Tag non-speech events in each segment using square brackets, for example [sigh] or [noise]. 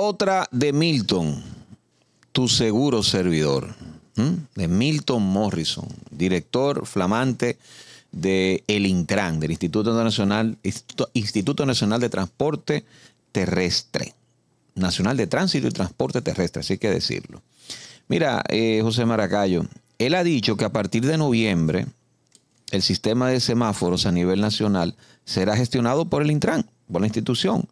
otra de Milton, tu seguro servidor, de Milton Morrison, director flamante de el Intran, del Instituto Nacional, Instituto, Nacional de Transporte Terrestre, Nacional de Tránsito y Transporte Terrestre, así hay que decirlo. Mira, eh, José Maracayo, él ha dicho que a partir de noviembre el sistema de semáforos a nivel nacional será gestionado por el Intran, por la institución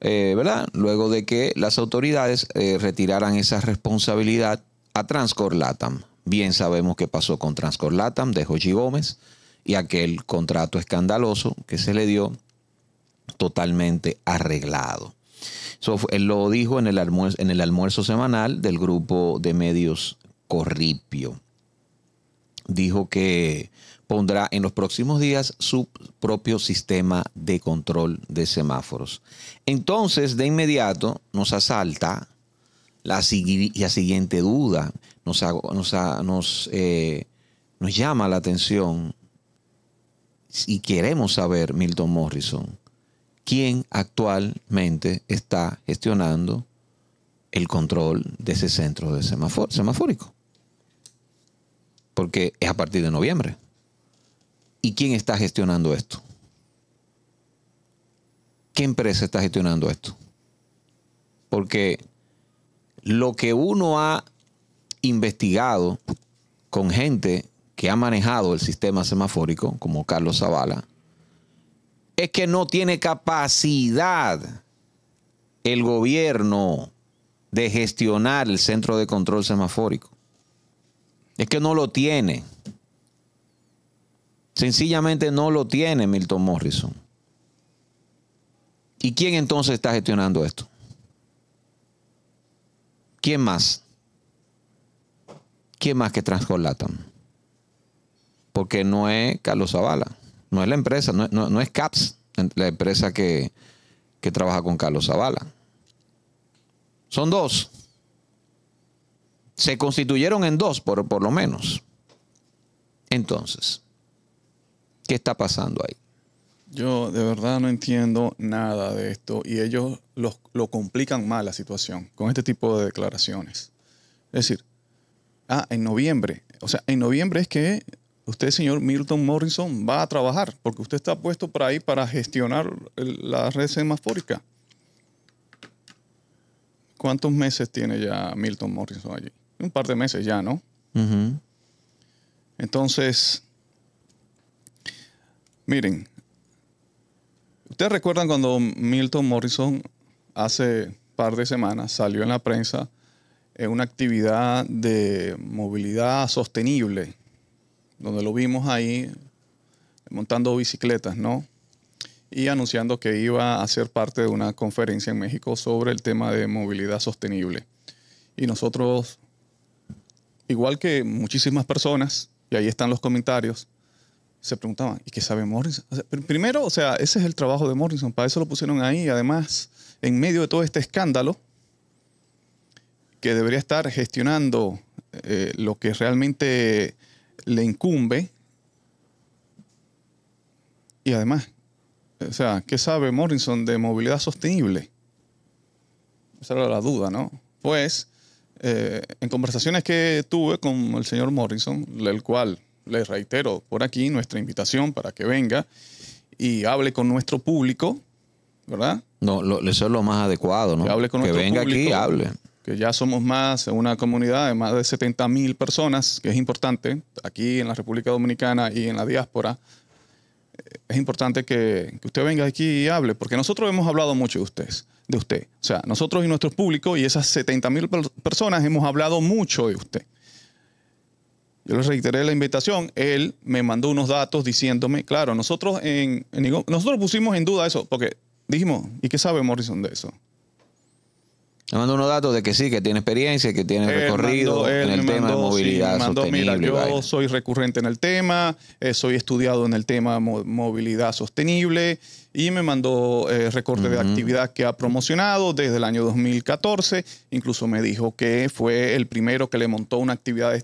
eh, ¿verdad? Luego de que las autoridades eh, retiraran esa responsabilidad a Transcor Latam. Bien sabemos qué pasó con Transcor Latam de José Gómez y aquel contrato escandaloso que se le dio totalmente arreglado. él lo dijo en el, en el almuerzo semanal del grupo de medios Corripio dijo que pondrá en los próximos días su propio sistema de control de semáforos. Entonces, de inmediato nos asalta la, siguiente duda, nos, nos, eh, nos llama la atención y queremos saber, Milton Morrison, quién actualmente está gestionando el control de ese centro de semáforo, semafórico porque es a partir de noviembre. ¿Y quién está gestionando esto? ¿Qué empresa está gestionando esto? Porque lo que uno ha investigado con gente que ha manejado el sistema semafórico, como Carlos Zavala, es que no tiene capacidad el gobierno de gestionar el centro de control semafórico. Es que no lo tiene. Sencillamente no lo tiene Milton Morrison. ¿Y quién entonces está gestionando esto? ¿Quién más? ¿Quién más que Transcolatam? Porque no es Carlos Zavala, no es la empresa, no, es CAPS, la empresa que, que trabaja con Carlos Zavala. Son dos se constituyeron en dos, por, por lo menos. Entonces, ¿qué está pasando ahí? Yo de verdad no entiendo nada de esto y ellos lo, complican más la situación con este tipo de declaraciones. Es decir, ah, en noviembre, o sea, en noviembre es que usted, señor Milton Morrison, va a trabajar porque usted está puesto para ahí para gestionar la red semafórica. ¿Cuántos meses tiene ya Milton Morrison allí? un par de meses ya, ¿no? Entonces, miren, ¿ustedes recuerdan cuando Milton Morrison hace par de semanas salió en la prensa en una actividad de movilidad sostenible, donde lo vimos ahí montando bicicletas, ¿no? Y anunciando que iba a ser parte de una conferencia en México sobre el tema de movilidad sostenible. Y nosotros igual que muchísimas personas, y ahí están los comentarios, se preguntaban, ¿y qué sabe Morrison? primero, o sea, ese es el trabajo de Morrison, para eso lo pusieron ahí, además, en medio de todo este escándalo, que debería estar gestionando eh, lo que realmente le incumbe. Y además, o sea, ¿qué sabe Morrison de movilidad sostenible? Esa era la duda, ¿no? Pues eh, en conversaciones que tuve con el señor Morrison, el cual les reitero por aquí nuestra invitación para que venga y hable con nuestro público, ¿verdad? No, eso es lo más adecuado, ¿no? Que, hable con que venga aquí y hable. Que ya somos más, una comunidad de más de 70 mil personas, que es importante, aquí en la República Dominicana y en la diáspora. Eh, es importante que, que usted venga aquí y hable, porque nosotros hemos hablado mucho de ustedes de usted. O sea, nosotros y nuestro público y esas 70 mil personas hemos hablado mucho de usted. Yo le reiteré la invitación, él me mandó unos datos diciéndome, claro, nosotros, en, nosotros pusimos en duda eso, porque dijimos, ¿y qué sabe Morrison de eso? Me mandó unos datos de que sí, que tiene experiencia, que tiene recorrido en el tema de movilidad sostenible. yo soy recurrente en el tema, eh, soy estudiado en el tema de movilidad sostenible, y me mandó eh, de actividad que ha promocionado desde el año 2014. Incluso me dijo que fue el primero que le montó una actividad de,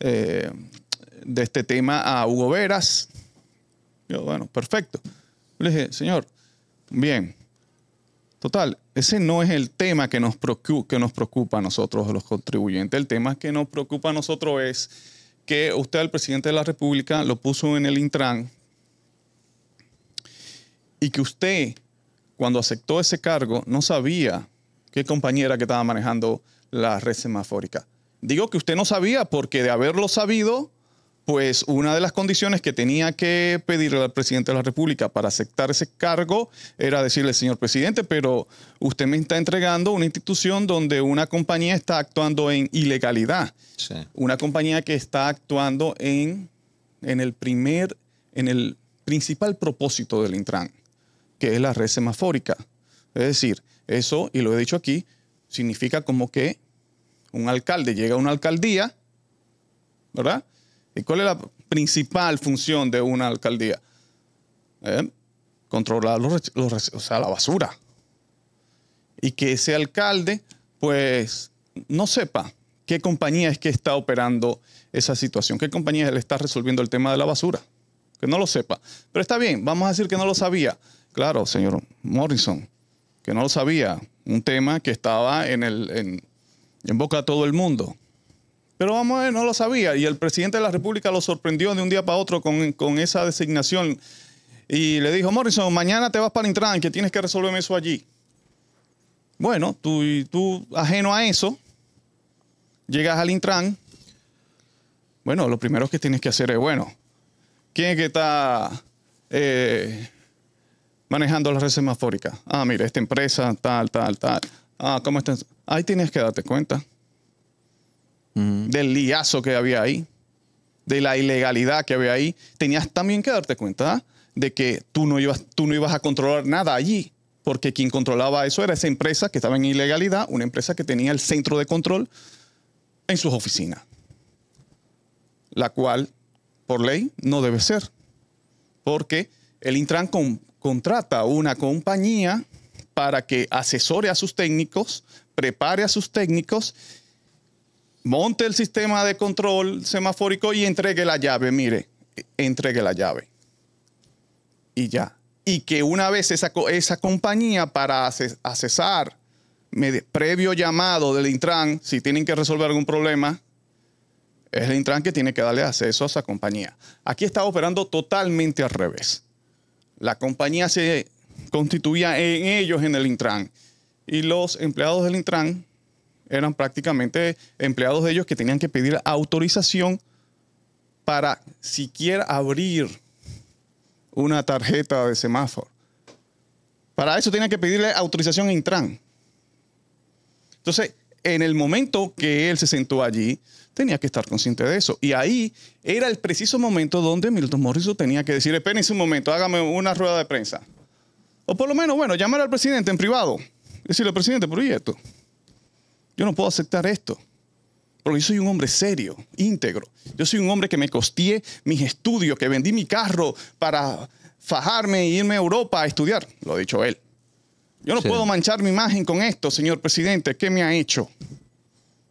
eh, de este tema a Hugo Veras. Yo, bueno, perfecto. Le dije, señor, bien. Total, ese no es el tema que nos, que nos preocupa a nosotros los contribuyentes. El tema que nos preocupa a nosotros es que usted, el presidente de la República, lo puso en el Intran y que usted, cuando aceptó ese cargo, no sabía qué compañera que estaba manejando la red semafórica. Digo que usted no sabía porque de haberlo sabido, pues una de las condiciones que tenía que pedirle al presidente de la República para aceptar ese cargo era decirle, señor presidente, pero usted me está entregando una institución donde una compañía está actuando en ilegalidad. Una compañía que está actuando en, en el primer, en el principal propósito del Intran, que es la red semafórica. Es decir, eso, y lo he dicho aquí, significa como que un alcalde llega a una alcaldía, ¿verdad? ¿Y cuál es la principal función de una alcaldía? Eh, controlar la basura. Y que ese alcalde, pues, no sepa qué compañía es que está operando esa situación, qué compañía le está resolviendo el tema de la basura. Que no lo sepa. Pero está bien, vamos a decir que no lo sabía. Claro, señor Morrison, que no lo sabía, un tema que estaba en, boca de todo el mundo. Pero vamos a ver, no lo sabía. Y el presidente de la República lo sorprendió de un día para otro con, esa designación. Y le dijo, Morrison, mañana te vas para Intran, que tienes que resolverme eso allí. Bueno, tú, tú ajeno a eso, llegas al Intran. Bueno, lo primero que tienes que hacer es, bueno, ¿quién es que está eh, manejando la red semafórica. Ah, mire esta empresa, tal, tal, tal. Ah, ¿cómo estás? Ahí tienes que darte cuenta del liazo que había ahí, de la ilegalidad que había ahí. Tenías también que darte cuenta de que tú no ibas, tú no ibas a controlar nada allí, porque quien controlaba eso era esa empresa que estaba en ilegalidad, una empresa que tenía el centro de control en sus oficinas, la cual, por ley, no debe ser, porque el Intran con, contrata una compañía para que asesore a sus técnicos, prepare a sus técnicos, monte el sistema de control semafórico y entregue la llave. Mire, entregue la llave. Y ya. Y que una vez esa, esa compañía para accesar, previo llamado del Intran, si tienen que resolver algún problema, es el Intran que tiene que darle acceso a esa compañía. Aquí está operando totalmente al revés. La compañía se constituía en ellos en el Intran y los empleados del Intran eran prácticamente empleados de ellos que tenían que pedir autorización para siquiera abrir una tarjeta de semáforo. Para eso tenían que pedirle autorización en Intran. Entonces, en el momento que él se sentó allí, tenía que estar consciente de eso. Y ahí era el preciso momento donde Milton Morrison tenía que decir, espérense un momento, hágame una rueda de prensa. O por lo menos, bueno, llamar al presidente en privado. Decirle, presidente, pero esto? Yo no puedo aceptar esto. Porque yo soy un hombre serio, íntegro. Yo soy un hombre que me costeé mis estudios, que vendí mi carro para fajarme e irme a Europa a estudiar. Lo ha dicho él. Yo no puedo manchar mi imagen con esto, señor presidente. ¿Qué me ha hecho?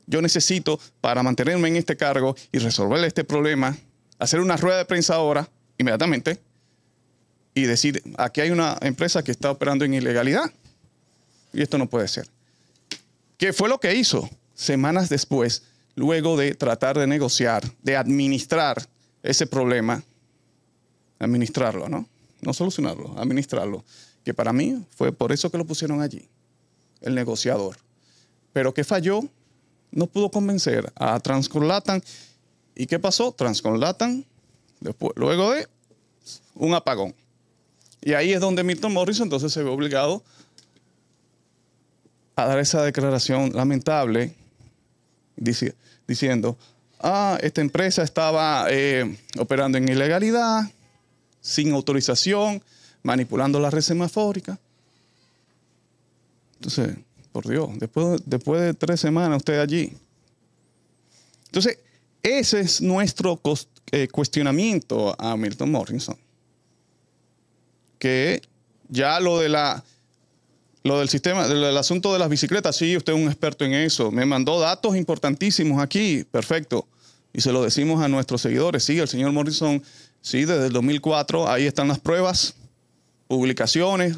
Yo necesito, para mantenerme en este cargo y resolver este problema, hacer una rueda de prensa ahora, inmediatamente, y decir, aquí hay una empresa que está operando en ilegalidad. Y esto no puede ser. ¿Qué fue lo que hizo? Semanas después, luego de tratar de negociar, de administrar ese problema, administrarlo, ¿no? No solucionarlo, administrarlo que para mí fue por eso que lo pusieron allí, el negociador. Pero que falló, no pudo convencer a Transconlatan. ¿Y qué pasó? Transconlatan, después, luego de un apagón. Y ahí es donde Milton Morrison entonces se ve obligado a dar esa declaración lamentable diciendo, ah, esta empresa estaba eh, operando en ilegalidad, sin autorización, manipulando la red semafórica. Entonces, por Dios, después, después de tres semanas usted allí. Entonces, ese es nuestro eh, cuestionamiento a Milton Morrison. Que ya lo de la lo del sistema, el asunto de las bicicletas, sí, usted es un experto en eso. Me mandó datos importantísimos aquí, perfecto. Y se lo decimos a nuestros seguidores. Sí, el señor Morrison, sí, desde el 2004, ahí están las pruebas publicaciones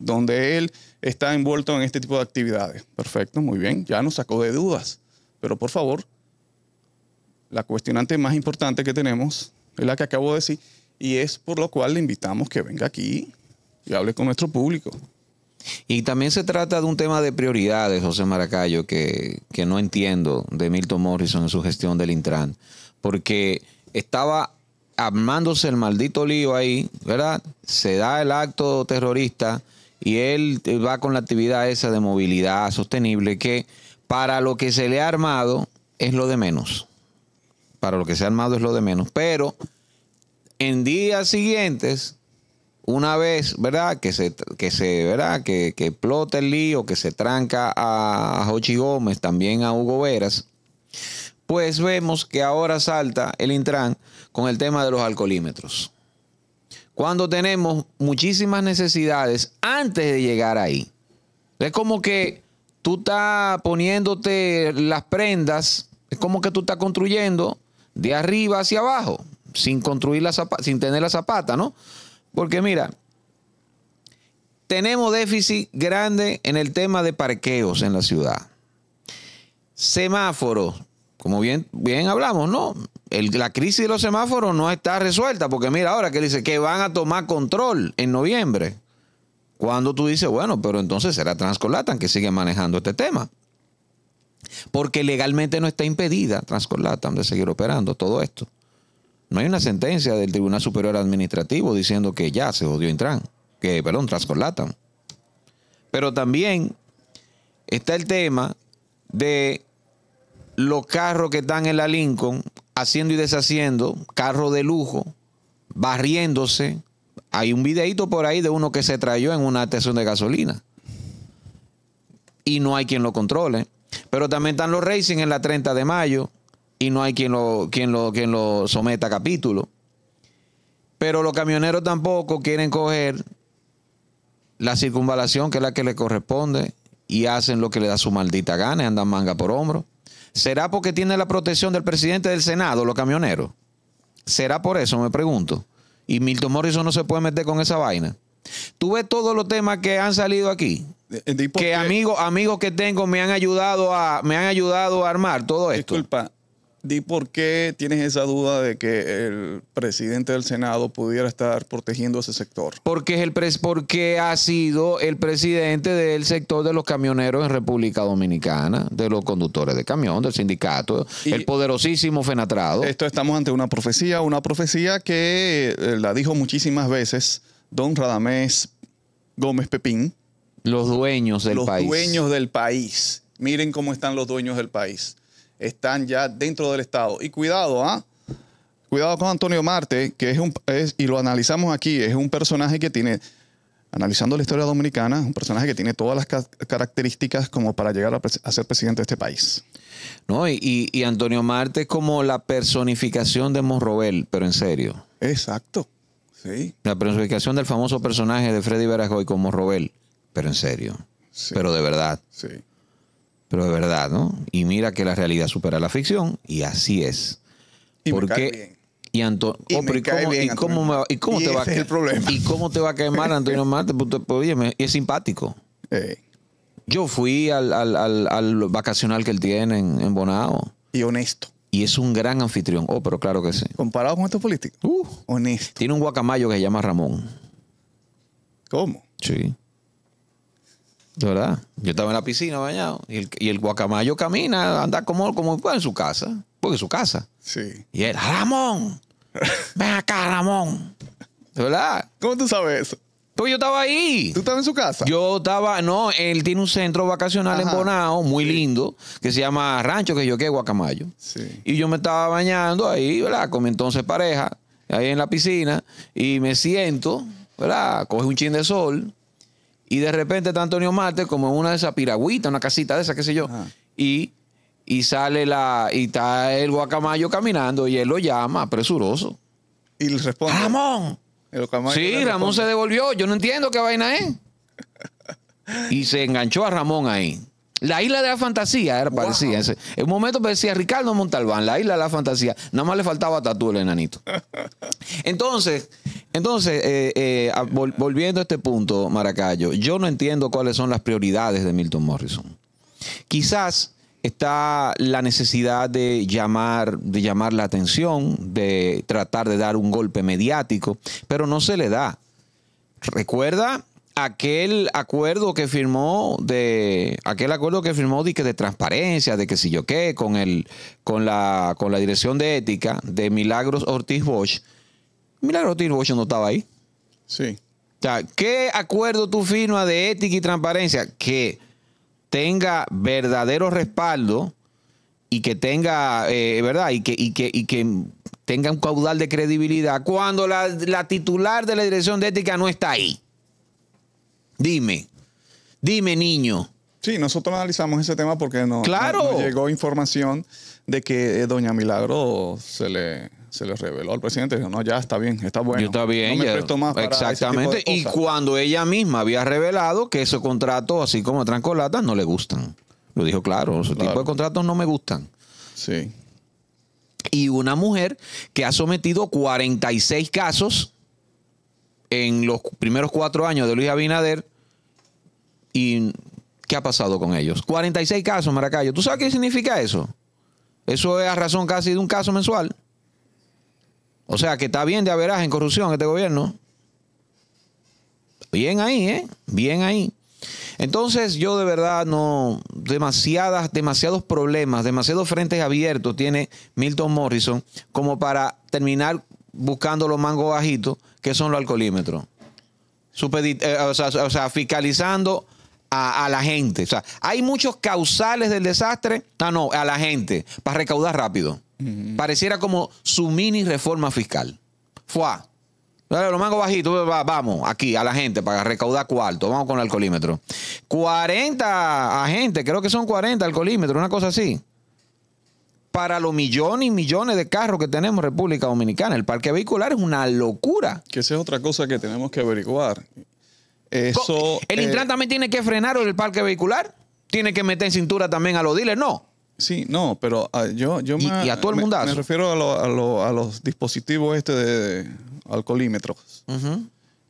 donde él está envuelto en este tipo de actividades. Perfecto, muy bien, ya nos sacó de dudas. Pero por favor, la cuestionante más importante que tenemos es la que acabo de decir y es por lo cual le invitamos que venga aquí y hable con nuestro público. Y también se trata de un tema de prioridades, José Maracayo, que, que no entiendo de Milton Morrison en su gestión del Intran, porque estaba armándose el maldito lío ahí, ¿verdad? Se da el acto terrorista y él va con la actividad esa de movilidad sostenible que para lo que se le ha armado es lo de menos. Para lo que se ha armado es lo de menos. Pero en días siguientes, una vez, ¿verdad? Que se, que se ¿verdad? Que, que explota el lío, que se tranca a, a Jochi Gómez, también a Hugo Veras, pues vemos que ahora salta el Intran con el tema de los alcoholímetros. Cuando tenemos muchísimas necesidades antes de llegar ahí. Es como que tú estás poniéndote las prendas, es como que tú estás construyendo de arriba hacia abajo, sin construir la sin tener la zapata, ¿no? Porque mira, tenemos déficit grande en el tema de parqueos en la ciudad. Semáforos, como bien, bien hablamos, ¿no? la crisis de los semáforos no está resuelta, porque mira ahora que dice que van a tomar control en noviembre. Cuando tú dices, bueno, pero entonces será Transcolatan que sigue manejando este tema. Porque legalmente no está impedida Transcolatan de seguir operando todo esto. No hay una sentencia del Tribunal Superior Administrativo diciendo que ya se jodió Intran, que, perdón, Transcolatan. Pero también está el tema de los carros que están en la Lincoln haciendo y deshaciendo, carros de lujo, barriéndose. Hay un videito por ahí de uno que se trayó en una estación de gasolina. Y no hay quien lo controle. Pero también están los racing en la 30 de mayo y no hay quien lo, quien lo, quien lo someta a capítulo. Pero los camioneros tampoco quieren coger la circunvalación, que es la que les corresponde, y hacen lo que le da su maldita gana, andan manga por hombro. ¿Será porque tiene la protección del presidente del Senado, los camioneros? ¿Será por eso? Me pregunto. Y Milton Morrison no se puede meter con esa vaina. Tú ves todos los temas que han salido aquí. Eh, eh, que amigos, amigos que tengo me han ayudado a, me han ayudado a armar todo esto. Disculpa, Di, ¿por qué tienes esa duda de que el presidente del Senado pudiera estar protegiendo ese sector? Porque, es el porque ha sido el presidente del sector de los camioneros en República Dominicana, de los conductores de camión, del sindicato, el poderosísimo Fenatrado. Esto estamos ante una profecía, una profecía que eh, la dijo muchísimas veces don Radamés Gómez Pepín. Los dueños del país. Los dueños del país. Miren cómo están los dueños del país están ya dentro del Estado. Y cuidado, ¿ah? Cuidado con Antonio Marte, que es un, y lo analizamos aquí, es un personaje que tiene, analizando la historia dominicana, un personaje que tiene todas las características como para llegar a, ser presidente de este país. No, y, Antonio Marte es como la personificación de Monrobel, pero en serio. Exacto, sí. La personificación del famoso personaje de Freddy y como Monrobel, pero en serio. Sí. Pero de verdad. Sí pero de verdad, ¿no? Y mira que la realidad supera la ficción y así es. Y Porque y, cómo, me y cómo te va a quemar y cómo te va a Antonio [laughs] Marte, pues, pues, y es simpático. Yo fui al, vacacional que él tiene en, en, Bonao. Y honesto. Y es un gran anfitrión. Oh, pero claro que sí. Comparado con estos políticos. Uh, honesto. Tiene un guacamayo que se llama Ramón. ¿Cómo? Sí verdad. Yo estaba en la piscina bañado y el, guacamayo camina, anda como, como pues, en su casa, porque es su casa. Sí. Y él, Ramón, ven acá, Ramón. verdad. ¿Cómo tú sabes eso? Pues yo estaba ahí. ¿Tú estabas en su casa? Yo estaba, no, él tiene un centro vacacional en Bonao, muy lindo, que se llama Rancho, que yo que Guacamayo. Sí. Y yo me estaba bañando ahí, ¿verdad? Con mi entonces pareja, ahí en la piscina, y me siento, ¿verdad? Coge un chin de sol, y de repente está Antonio Marte como en una de esas piragüitas, una casita de esas, qué sé yo. Y, sale la. Y está el guacamayo caminando y él lo llama, apresuroso. Y le responde. ¡Ramón! sí, Ramón se devolvió. Yo no entiendo qué vaina es. [laughs] y se enganchó a Ramón ahí. La isla de la fantasía era parecía. Ese. En un momento parecía Ricardo Montalbán, la isla de la fantasía. Nada más le faltaba tatu el enanito. [laughs] Entonces, entonces eh, eh, volviendo a este punto, Maracayo, yo no entiendo cuáles son las prioridades de Milton Morrison. Quizás está la necesidad de llamar, de llamar la atención, de tratar de dar un golpe mediático, pero no se le da. Recuerda aquel acuerdo que firmó de aquel acuerdo que firmó de, de transparencia, de que si yo qué, con el con la con la dirección de ética de Milagros Ortiz Bosch. Milagros Ortiz Bosch no estaba ahí. Sí. ¿qué acuerdo tú firmas de ética y transparencia que tenga verdadero respaldo y que tenga, eh, ¿verdad? Y que, y que, tenga un caudal de credibilidad cuando la titular de la dirección de ética no está ahí? Dime, dime niño. Sí, nosotros analizamos ese tema porque no llegó información de que eh, doña Milagro se le se le reveló al presidente, dijo, no, ya está bien, está bueno. Yo está bien, no me presto más para Exactamente. Y cuando ella misma había revelado que esos contratos, así como trancolatas, no le gustan. Lo dijo claro, esos tipos de contratos no me gustan. Sí. Y una mujer que ha sometido 46 casos en los primeros cuatro años de Luis Abinader y ¿qué ha pasado con ellos? 46 casos, Maracayo. ¿Tú sabes qué significa eso? Eso es a razón casi de un caso mensual. O sea, que está bien de averaje en corrupción este gobierno. Bien ahí, ¿eh? Bien ahí. Entonces yo de verdad no, demasiadas, demasiados problemas, demasiados frentes abiertos tiene Milton Morrison como para terminar buscando los mangos bajitos, que son los alcoholímetros. Eh, o, sea, fiscalizando a, la gente. O sea, hay muchos causales del desastre, no, ah, no, a la gente, para recaudar rápido. Pareciera como su mini reforma fiscal. Fue. Los mangos bajitos, vamos aquí a la gente para recaudar cuarto. Vamos con el alcoholímetro. 40 agentes, creo que son 40 alcoholímetros, una cosa así para los millones y millones de carros que tenemos en República Dominicana. El parque vehicular es una locura. Que esa es otra cosa que tenemos que averiguar. Eso, ¿El eh, Intran también tiene que frenar el parque vehicular? ¿Tiene que meter cintura también a los dealers? No. Sí, no, pero ah, yo, yo me, Me, refiero a, los dispositivos este de, alcoholímetros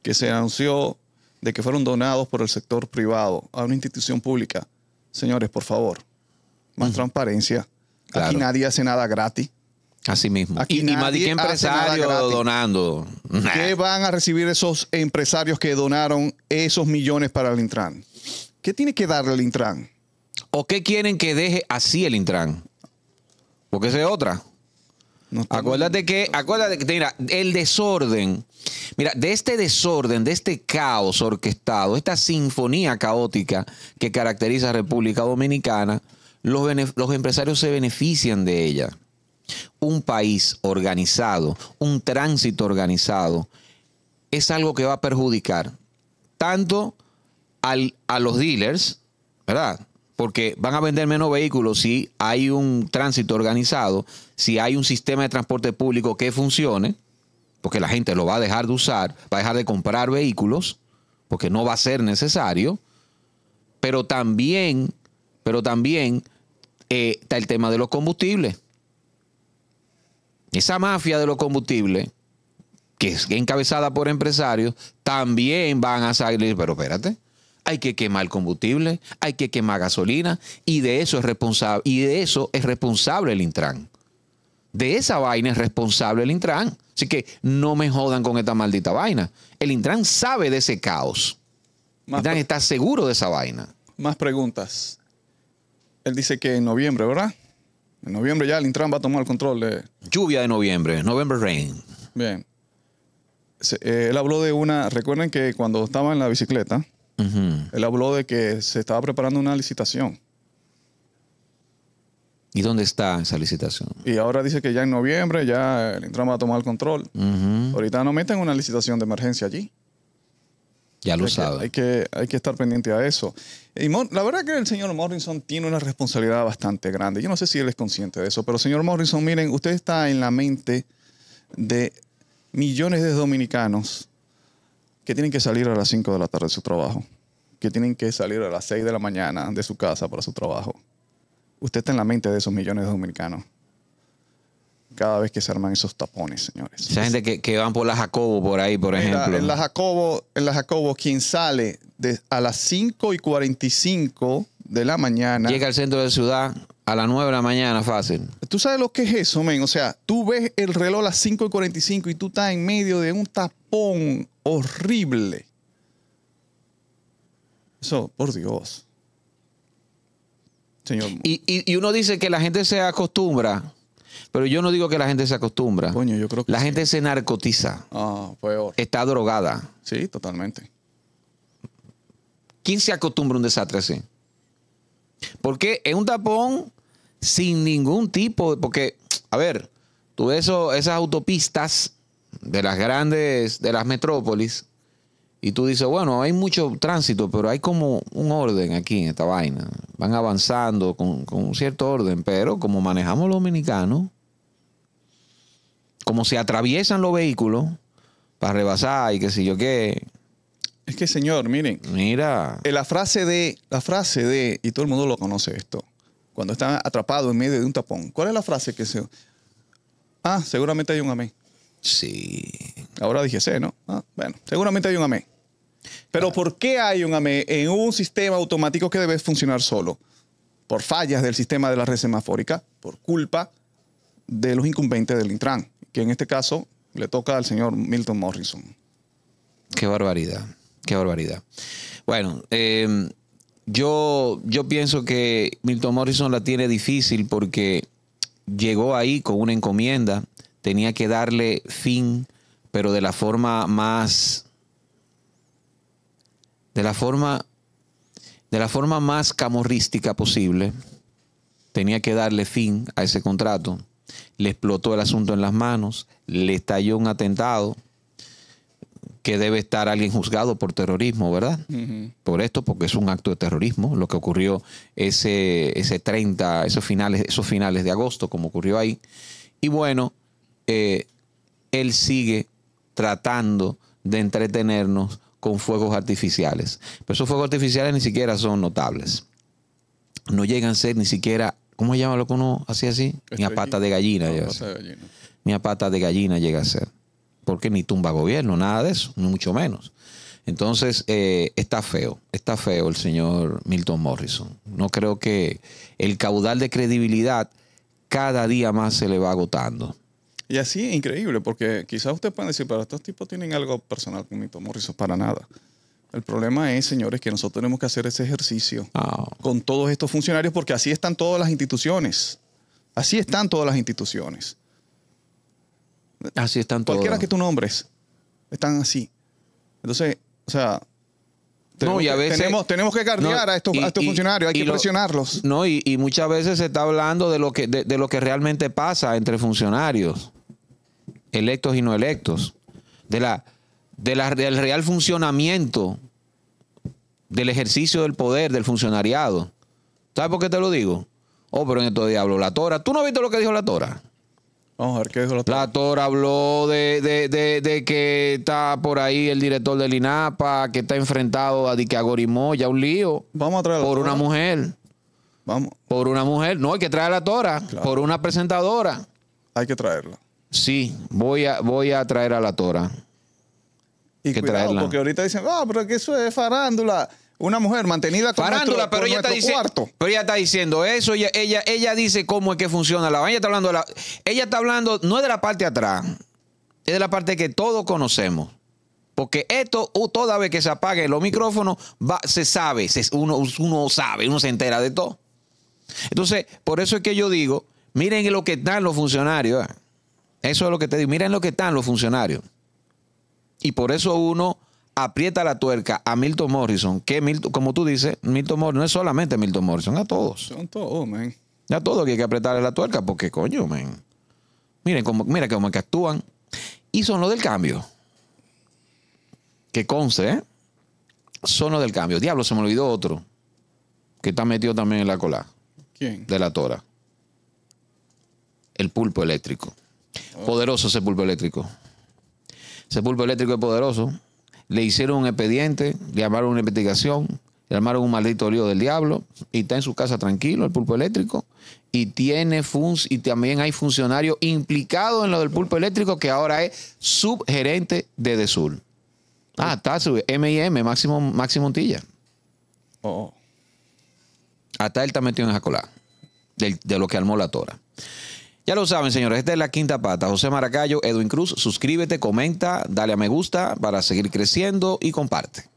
que se anunció de que fueron donados por el sector privado a una institución pública. Señores, por favor, más transparencia. Aquí nadie hace nada gratis. Así mismo. Aquí y, nadie más de que empresario donando. ¿Qué van a recibir esos empresarios que donaron esos millones para el Intran? ¿Qué tiene que darle el Intran? ¿O qué quieren que deje así el Intran? Porque esa es otra. acuérdate que, acuérdate que, mira, el desorden, mira, de este desorden, de este caos orquestado, esta sinfonía caótica que caracteriza a República Dominicana, los, empresarios se benefician de ella. Un país organizado, un tránsito organizado, es algo que va a perjudicar tanto al, a los dealers, ¿verdad? Porque van a vender menos vehículos si hay un tránsito organizado, si hay un sistema de transporte público que funcione, porque la gente lo va a dejar de usar, va a dejar de comprar vehículos, porque no va a ser necesario, pero también pero también eh, está el tema de los combustibles. Esa mafia de los combustibles, que es encabezada por empresarios, también van a salir, pero espérate, hay que quemar combustible, hay que quemar gasolina, y de eso es responsable, y de eso es responsable el Intran. De esa vaina es responsable el Intran. Así que no me jodan con esta maldita vaina. El Intran sabe de ese caos. Intran está seguro de esa vaina. Más preguntas él dice que en noviembre, ¿verdad? En noviembre ya el Intran va a tomar el control de... Lluvia de noviembre, November Rain. Bien. Eh, él habló de una... Recuerden que cuando estaba en la bicicleta, él habló de que se estaba preparando una licitación. ¿Y dónde está esa licitación? Y ahora dice que ya en noviembre ya el Intran va a tomar el control. Ahorita no meten una licitación de emergencia allí. Ya lo hay, que, hay que estar pendiente a eso. la verdad que el señor Morrison tiene una responsabilidad bastante grande. Yo no sé si él es consciente de eso, pero señor Morrison, miren, usted está en la mente de millones de dominicanos que tienen que salir a las 5 de la tarde de su trabajo, que tienen que salir a las 6 de la mañana de su casa para su trabajo. Usted está en la mente de esos millones de dominicanos cada vez que se arman esos tapones, señores. Esa gente que, que van por la Jacobo por ahí, por ejemplo. En la Jacobo, en la Jacobo, quien sale a las 5 y 45 de la mañana. Llega al centro de la ciudad a las 9 de la mañana, fácil. ¿Tú sabes lo que es eso, men? O sea, tú ves el reloj a las 5 y 45 y tú estás en medio de un tapón horrible. Eso, por Dios. Señor. y uno dice que la gente se acostumbra pero yo no digo que la gente se acostumbra. Coño, yo creo que La gente se narcotiza. Ah, peor. Está drogada. Sí, totalmente. ¿Quién se acostumbra a un desastre así? Porque es un tapón sin ningún tipo. porque, a ver, tú ves esas autopistas de las grandes, de las metrópolis, y tú dices, bueno, hay mucho tránsito, pero hay como un orden aquí en esta vaina. Van avanzando con, un cierto orden, pero como manejamos los dominicanos, como se atraviesan los vehículos para rebasar y qué sé yo qué. Es que, señor, miren. Mira. Eh, la frase de, la frase de, y todo el mundo lo conoce esto, cuando están atrapados en medio de un tapón. ¿Cuál es la frase que se... Ah, seguramente hay un amén. Sí. Ahora dije sí, ¿no? Ah, bueno, seguramente hay un ame. Pero ah. ¿por qué hay un AME en un sistema automático que debe funcionar solo? Por fallas del sistema de la red semafórica, por culpa de los incumbentes del Intran, que en este caso le toca al señor Milton Morrison. Qué barbaridad, qué barbaridad. Bueno, em, yo, yo pienso que Milton Morrison la tiene difícil porque llegó ahí con una encomienda tenía que darle fin, pero de la forma más, de la forma, de la forma más camorrística posible, tenía que darle fin a ese contrato. Le explotó el asunto en las manos, le estalló un atentado que debe estar alguien juzgado por terrorismo, ¿verdad? Por esto, porque es un acto de terrorismo, lo que ocurrió ese, ese 30, esos finales, esos finales de agosto, como ocurrió ahí. Y bueno, eh, él sigue tratando de entretenernos con fuegos artificiales. Pero esos fuegos artificiales ni siquiera son notables. No llegan a ser ni siquiera, ¿cómo se llama lo que uno hace así? Ni a pata de gallina. No, Ni a pata de gallina llega a ser. Porque ni tumba gobierno, nada de eso, mucho menos. Entonces, eh, está feo, está feo el señor Milton Morrison. No creo que el caudal de credibilidad cada día más se le va agotando. Y así, es increíble, porque quizás ustedes puedan decir, pero estos tipos tienen algo personal con mi Morrison, para nada. El problema es, señores, que nosotros tenemos que hacer ese ejercicio ah. con todos estos funcionarios, porque así están todas las instituciones. Así están todas las instituciones. Así están todas. Cualquiera que tú nombres, están así. Entonces, o sea, tenemos, a veces, tenemos, que cargar a estos, funcionarios, hay que presionarlos. No, y, muchas veces se está hablando de lo que, de, lo que realmente pasa entre funcionarios electos y no electos, de la, de la, del real funcionamiento del ejercicio del poder, del funcionariado. ¿Sabes por qué te lo digo? Oh, pero en estos habló la Tora. ¿Tú no visto lo que dijo la Tora? Vamos a ver qué dijo la Tora. La Tora habló de, que está por ahí el director del INAPA, que está enfrentado a Dique Agorimoya, ya un lío. Vamos a traer Por una mujer. Vamos. Por una mujer. No, hay que traer a la Tora. Por una presentadora. Hay que traerla. Sí, voy a, voy a traer a la Tora. Y que traerla. porque ahorita dicen, ah, pero que eso es farándula. Una mujer mantenida con farándula, pero está cuarto. Pero ella está diciendo eso, ella, ella, dice cómo es que funciona la Ella está hablando, la, ella está hablando no es de la parte atrás, es de la parte que todos conocemos. Porque esto, toda vez que se apague los micrófonos, se sabe, uno, uno sabe, uno se entera de todo. Entonces, por eso es que yo digo, miren lo que están los funcionarios. ¿eh? Eso es lo que te digo. Miren lo que están los funcionarios. Y por eso uno aprieta la tuerca a Milton Morrison, que Milton, como tú dices, Milton Morrison no es solamente Milton Morrison, a todos. Son todos, man. A todos que hay que apretarle la tuerca, porque coño, man. Miren cómo, mira cómo que actúan. Y son los del cambio. Que conste, ¿eh? Son los del cambio. Diablo, se me olvidó otro. Que está metido también en la cola. ¿Quién? De la tora. El pulpo eléctrico. Poderoso pulpo Eléctrico. pulpo Eléctrico es poderoso. Le hicieron un expediente, le llamaron una investigación, le armaron un maldito lío del diablo y está en su casa tranquilo el pulpo eléctrico y tiene y también hay funcionarios implicados en lo del pulpo eléctrico que ahora es subgerente de Desur. Ah, ah. está su MIM, Máximo, Máximo Montilla. Oh, oh. Hasta él está metido en Jacolá, de, de lo que armó la tora. Ya lo saben, señores, esta es la quinta pata. José Maracayo, Edwin Cruz, suscríbete, comenta, dale a me gusta para seguir creciendo y comparte.